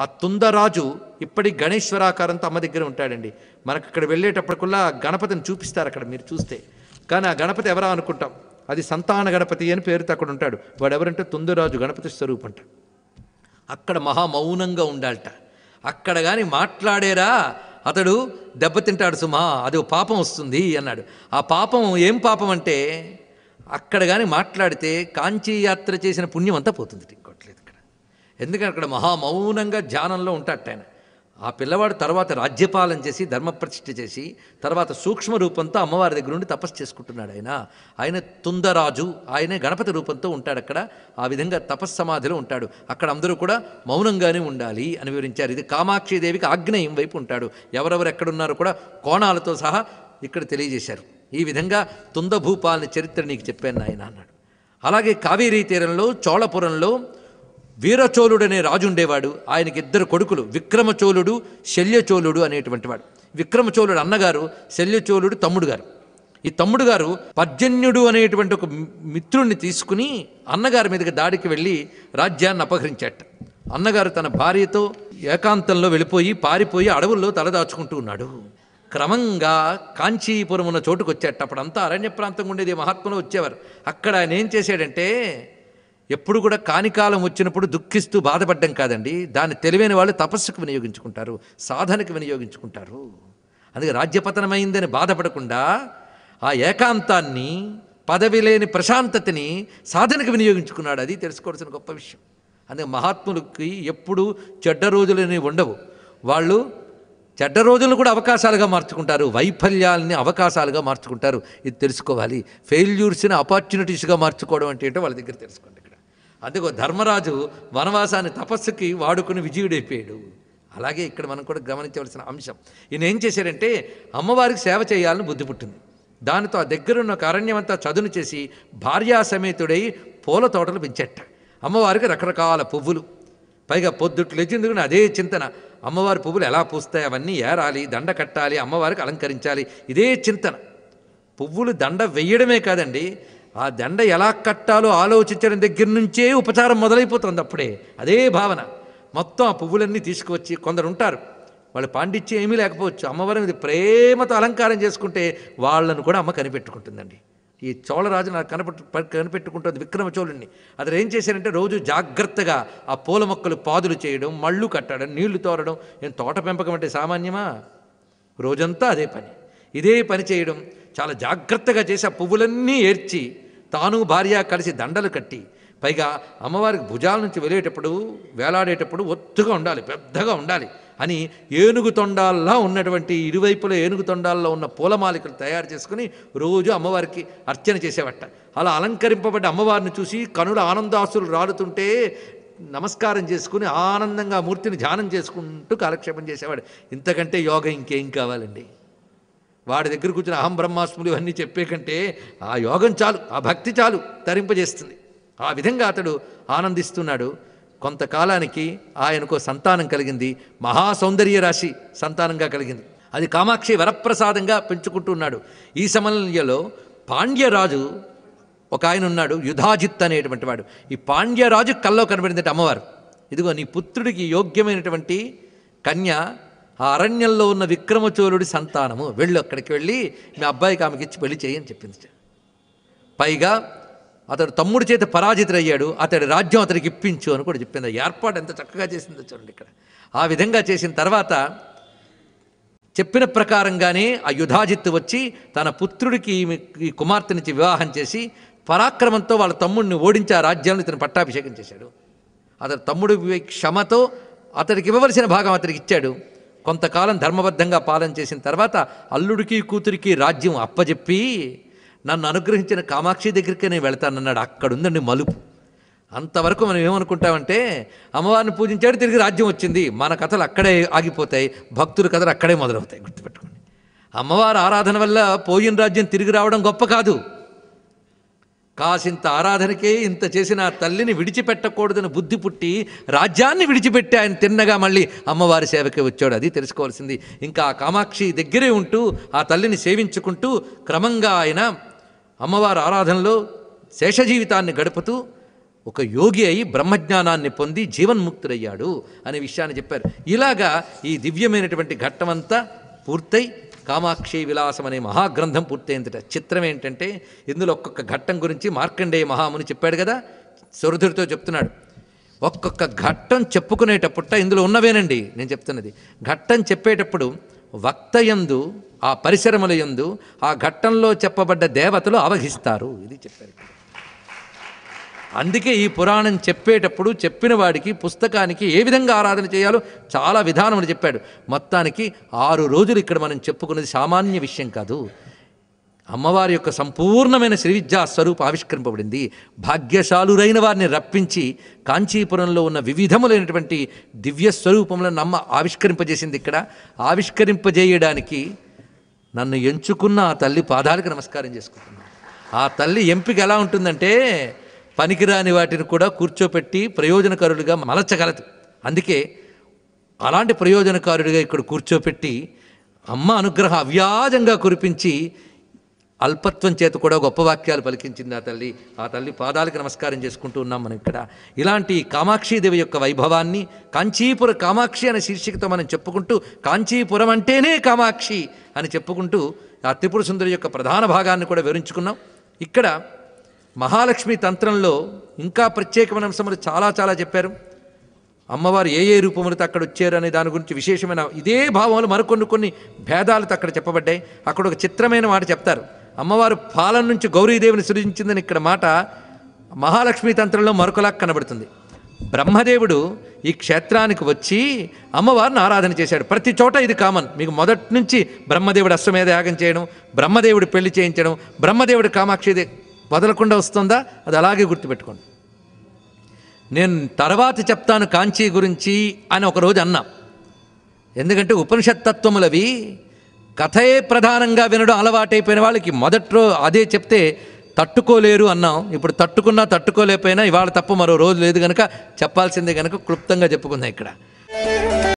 ఆ తుందరాజు ఇప్పటి గణేశ్వరాకారంతో అమ్మ దగ్గర ఉంటాడండి మనకు ఇక్కడ వెళ్ళేటప్పటికల్లా గణపతిని చూపిస్తారు అక్కడ మీరు చూస్తే కానీ ఆ గణపతి ఎవరా అనుకుంటాం అది సంతాన గణపతి అని పేరుతో అక్కడ ఉంటాడు వాడు ఎవరంటే తుందరాజు గణపతి స్వరూపం అంట అక్కడ మహామౌనంగా ఉండాలట అక్కడ కానీ మాట్లాడేరా అతడు దెబ్బతింటాడు సుమా అది పాపం వస్తుంది అన్నాడు ఆ పాపం ఏం పాపం అంటే అక్కడ కానీ మాట్లాడితే కాంచీ యాత్ర చేసిన పుణ్యం అంతా పోతుంది ఇంకోట్లేదు ఎందుకంటే అక్కడ మహామౌనంగా ధ్యానంలో ఉంటాట ఆయన ఆ పిల్లవాడు తర్వాత రాజ్యపాలన చేసి ధర్మప్రతిష్ఠ చేసి తర్వాత సూక్ష్మ రూపంతో అమ్మవారి దగ్గర నుండి తపస్సు చేసుకుంటున్నాడు ఆయన ఆయన తుందరాజు ఆయనే గణపతి రూపంతో ఉంటాడు అక్కడ ఆ విధంగా తపస్సమాధిలో ఉంటాడు అక్కడ అందరూ కూడా మౌనంగానే ఉండాలి అని వివరించారు ఇది కామాక్షిదేవికి ఆగ్నేయం వైపు ఉంటాడు ఎవరెవరు ఎక్కడున్నారో కూడా కోణాలతో సహా ఇక్కడ తెలియజేశారు ఈ విధంగా తుందభూపాలని చరిత్ర నీకు చెప్పాను ఆయన అన్నాడు అలాగే కావేరీ తీరంలో చోళపురంలో వీరచోళుడనే రాజుండేవాడు ఆయనకి ఇద్దరు కొడుకులు విక్రమచోళుడు శల్యచోళుడు అనేటువంటి వాడు విక్రమచోళుడు అన్నగారు శల్యచోళుడు తమ్ముడు గారు ఈ తమ్ముడు గారు పర్జన్యుడు అనేటువంటి ఒక మిత్రుణ్ణి తీసుకుని అన్నగారి మీదకి దాడికి వెళ్ళి రాజ్యాన్ని అపహరించాట అన్నగారు తన భార్యతో ఏకాంతంలో వెళ్ళిపోయి పారిపోయి అడవుల్లో తలదాచుకుంటూ ఉన్నాడు క్రమంగా కాంచీపురం ఉన్న చోటుకు వచ్చేట అంతా అరణ్య ప్రాంతంగా ఉండేది మహాత్ములు వచ్చేవారు అక్కడ ఆయన ఏం చేశాడంటే ఎప్పుడు కూడా కానికాలం వచ్చినప్పుడు దుఃఖిస్తూ బాధపడ్డం కాదండి దాన్ని తెలివైన వాళ్ళు తపస్సుకు వినియోగించుకుంటారు సాధనకు వినియోగించుకుంటారు అందుకే రాజ్యపతనమైందని బాధపడకుండా ఆ ఏకాంతాన్ని పదవి లేని ప్రశాంతతని సాధనకు వినియోగించుకున్నాడు అది తెలుసుకోవాల్సిన గొప్ప విషయం అందుకే మహాత్ములకి ఎప్పుడు చెడ్డ రోజులని ఉండవు వాళ్ళు చెడ్డ రోజులను కూడా అవకాశాలుగా మార్చుకుంటారు వైఫల్యాలని అవకాశాలుగా మార్చుకుంటారు ఇది తెలుసుకోవాలి ఫెయిల్యూర్స్ని ఆపర్చునిటీస్గా మార్చుకోవడం అంటే ఏంటో వాళ్ళ దగ్గర తెలుసుకోండి అందుకో ధర్మరాజు వనవాసాన్ని తపస్సుకి వాడుకుని విజయుడైపోయాడు అలాగే ఇక్కడ మనం కూడా గమనించవలసిన అంశం ఈయన ఏం చేశారంటే అమ్మవారికి సేవ చేయాలని బుద్ధి పుట్టింది దానితో ఆ దగ్గరున్న అరణ్యమంతా చదును చేసి భార్యాసమేతుడై పూల తోటలు పెంచేట అమ్మవారికి రకరకాల పువ్వులు పైగా పొద్దుట్లు లేచిందుకు అదే చింతన అమ్మవారి పువ్వులు ఎలా పూస్తాయి అవన్నీ ఏరాలి దండ కట్టాలి అమ్మవారికి అలంకరించాలి ఇదే చింతన పువ్వులు దండ వెయ్యడమే కాదండి ఆ దండ ఎలా కట్టాలో ఆలోచించడం దగ్గర నుంచే ఉపచారం మొదలైపోతుంది అప్పుడే అదే భావన మొత్తం ఆ పువ్వులన్నీ తీసుకువచ్చి కొందరు ఉంటారు వాళ్ళు పాండిత్యం ఏమీ లేకపోవచ్చు అమ్మవారిని ఇది ప్రేమతో అలంకారం చేసుకుంటే వాళ్ళను కూడా అమ్మ కనిపెట్టుకుంటుందండి ఈ చోళరాజు నాకు కనపెట్టు కనిపెట్టుకుంటుంది విక్రమ చోళుని అతను ఏం చేశారంటే రోజు జాగ్రత్తగా ఆ పూల మొక్కలు పాదులు చేయడం మళ్ళు కట్టడం నీళ్లు తోరడం నేను తోట పెంపకం అంటే సామాన్యమా రోజంతా అదే పని ఇదే పని చేయడం చాలా జాగ్రత్తగా చేసి ఆ పువ్వులన్నీ ఏర్చి తాను భార్య కలిసి దండలు కట్టి పైగా అమ్మవారికి భుజాల నుంచి వెళ్ళేటప్పుడు వేలాడేటప్పుడు ఒత్తుగా ఉండాలి పెద్దగా ఉండాలి అని ఏనుగు తొండాల్లో ఉన్నటువంటి ఇరువైపుల ఏనుగు తొండాల్లో ఉన్న పూలమాలికలు తయారు చేసుకుని రోజు అమ్మవారికి అర్చన చేసేవట అలా అలంకరింపబడ్డ అమ్మవారిని చూసి కనుల ఆనందాసులు రాలుతుంటే నమస్కారం చేసుకుని ఆనందంగా మూర్తిని ధ్యానం చేసుకుంటూ కాలక్షేపం చేసేవాడు ఇంతకంటే యోగ ఇంకేం కావాలండి వాడి దగ్గర కూర్చుని అహం బ్రహ్మాస్ములు ఇవన్నీ చెప్పే కంటే ఆ యోగం చాలు ఆ భక్తి చాలు తరింపజేస్తుంది ఆ విధంగా అతడు ఆనందిస్తున్నాడు కొంతకాలానికి ఆయనకు సంతానం కలిగింది మహా సౌందర్య రాశి సంతానంగా కలిగింది అది కామాక్షి వరప్రసాదంగా పెంచుకుంటున్నాడు ఈ సమయంలో పాండ్యరాజు ఒక ఆయన ఉన్నాడు యుధాజిత్ అనేటువంటి వాడు ఈ పాండ్యరాజు కల్లో కనబడిందట అమ్మవారు ఇదిగో నీ పుత్రుడికి యోగ్యమైనటువంటి కన్య ఆ అరణ్యంలో ఉన్న విక్రమచోరుడి సంతానము వెళ్ళు అక్కడికి వెళ్ళి మీ అబ్బాయికి ఆమెకి ఇచ్చి పెళ్లి చేయని చెప్పింది పైగా అతడు తమ్ముడి చేత పరాజితుడయ్యాడు అతడి రాజ్యం అతడికి ఇప్పించు అని కూడా చెప్పింది ఏర్పాటు ఎంత చక్కగా చేసిందో చూడండి ఇక్కడ ఆ విధంగా చేసిన తర్వాత చెప్పిన ప్రకారంగానే ఆ యుధాజిత్తు వచ్చి తన పుత్రుడికి ఈ కుమార్తెనిచ్చి వివాహం చేసి పరాక్రమంతో వాళ్ళ తమ్ముడిని ఓడించి ఆ రాజ్యాన్ని ఇతను పట్టాభిషేకం చేశాడు అతడు తమ్ముడు క్షమతో అతడికి ఇవ్వవలసిన భాగం అతడికి ఇచ్చాడు కొంతకాలం ధర్మబద్ధంగా పాలన చేసిన తర్వాత అల్లుడికి కూతురికి రాజ్యం అప్పజెప్పి నన్ను అనుగ్రహించిన కామాక్షి దగ్గరికి నేను వెళతానన్నాడు అక్కడుందండి మలుపు అంతవరకు మనం ఏమనుకుంటామంటే అమ్మవారిని పూజించాడు తిరిగి రాజ్యం వచ్చింది మన కథలు అక్కడే ఆగిపోతాయి భక్తుల కథలు అక్కడే మొదలవుతాయి గుర్తుపెట్టుకోండి అమ్మవారి ఆరాధన వల్ల పోయిన రాజ్యం తిరిగి రావడం గొప్ప కాదు కాసింత ఆరాధనకే ఇంత చేసిన తల్లిని విడిచిపెట్టకూడదని బుద్ధి పుట్టి రాజ్యాన్ని విడిచిపెట్టి ఆయన తిన్నగా మళ్ళీ అమ్మవారి సేవకే వచ్చాడు అది తెలుసుకోవాల్సింది ఇంకా ఆ కామాక్షి దగ్గరే ఉంటూ ఆ తల్లిని సేవించుకుంటూ క్రమంగా ఆయన అమ్మవారి ఆరాధనలో శేషజీవితాన్ని గడుపుతూ ఒక యోగి అయి బ్రహ్మజ్ఞానాన్ని పొంది జీవన్ముక్తుడయ్యాడు అనే విషయాన్ని చెప్పారు ఇలాగా ఈ దివ్యమైనటువంటి ఘట్టమంతా పూర్తయి కామాక్షి విలాసం అనే మహాగ్రంథం పూర్తయిందట చిత్రం ఏంటంటే ఇందులో ఒక్కొక్క ఘట్టం గురించి మార్కండేయ మహాముని చెప్పాడు కదా సురధుడితో చెప్తున్నాడు ఒక్కొక్క ఘట్టం చెప్పుకునేటప్పుట ఇందులో ఉన్నవేనండి నేను చెప్తున్నది ఘట్టం చెప్పేటప్పుడు వక్తయందు ఆ పరిసరముల యందు ఆ ఘట్టంలో చెప్పబడ్డ దేవతలు అవహిస్తారు ఇది చెప్పారు అందుకే ఈ పురాణం చెప్పేటప్పుడు చెప్పిన వాడికి పుస్తకానికి ఏ విధంగా ఆరాధన చేయాలో చాలా విధానం చెప్పాడు మొత్తానికి ఆరు రోజులు ఇక్కడ మనం చెప్పుకున్నది సామాన్య విషయం కాదు అమ్మవారి యొక్క సంపూర్ణమైన శ్రీవిద్యా స్వరూపం ఆవిష్కరింపబడింది భాగ్యశాలురైన వారిని రప్పించి కాంచీపురంలో ఉన్న వివిధములైనటువంటి దివ్య స్వరూపములను అమ్మ ఆవిష్కరింపజేసింది ఇక్కడ ఆవిష్కరింపజేయడానికి నన్ను ఎంచుకున్న ఆ తల్లి పాదాలకు నమస్కారం చేసుకుంటున్నాను ఆ తల్లి ఎంపిక ఎలా ఉంటుందంటే పనికిరాని వాటిని కూడా కూర్చోపెట్టి ప్రయోజనకారుడిగా మలచగలదు అందుకే అలాంటి ప్రయోజనకారుడిగా ఇక్కడ కూర్చోపెట్టి అమ్మ అనుగ్రహం అవ్యాజంగా కురిపించి అల్పత్వం చేత కూడా గొప్ప వాక్యాలు పలికించింది ఆ తల్లి ఆ తల్లి పాదాలకి నమస్కారం చేసుకుంటూ ఉన్నాం మనం ఇక్కడ ఇలాంటి కామాక్షీదేవి యొక్క వైభవాన్ని కాంచీపుర కామాక్షి అనే శీర్షికతో మనం చెప్పుకుంటూ కాంచీపురం అంటేనే కామాక్షి అని చెప్పుకుంటూ ఆ త్రిపుర సుందరి యొక్క ప్రధాన భాగాన్ని కూడా వివరించుకున్నాం ఇక్కడ మహాలక్ష్మి తంత్రంలో ఇంకా ప్రత్యేకమైన అంశములు చాలా చాలా చెప్పారు అమ్మవారు ఏ ఏ రూపములతో అక్కడ వచ్చారు అనే దాని గురించి విశేషమైన ఇదే భావంలో మరికొన్ని కొన్ని భేదాలతో అక్కడ చెప్పబడ్డాయి అక్కడ ఒక చిత్రమైన మాట చెప్తారు అమ్మవారు పాలన నుంచి గౌరీదేవిని సృజించిందని ఇక్కడ మాట మహాలక్ష్మి తంత్రంలో మరొకలా కనబడుతుంది బ్రహ్మదేవుడు ఈ క్షేత్రానికి వచ్చి అమ్మవారిని ఆరాధన చేశాడు ప్రతి చోట ఇది కామన్ మీకు మొదటి నుంచి బ్రహ్మదేవుడు అశ్వమేధ యాగం చేయడం బ్రహ్మదేవుడు పెళ్లి చేయించడం బ్రహ్మదేవుడు కామాక్షి వదలకుండా వస్తుందా అది అలాగే గుర్తుపెట్టుకోండి నేను తర్వాత చెప్తాను కాంచీ గురించి అని ఒకరోజు అన్నా ఎందుకంటే ఉపనిషత్తత్వములవి కథయే ప్రధానంగా వినడం అలవాటైపోయిన వాళ్ళకి మొదట్లో అదే చెప్తే తట్టుకోలేరు అన్నాం ఇప్పుడు తట్టుకున్నా తట్టుకోలేకపోయినా ఇవాళ తప్ప మరో రోజు లేదు కనుక చెప్పాల్సిందే కనుక క్లుప్తంగా చెప్పుకుందాం ఇక్కడ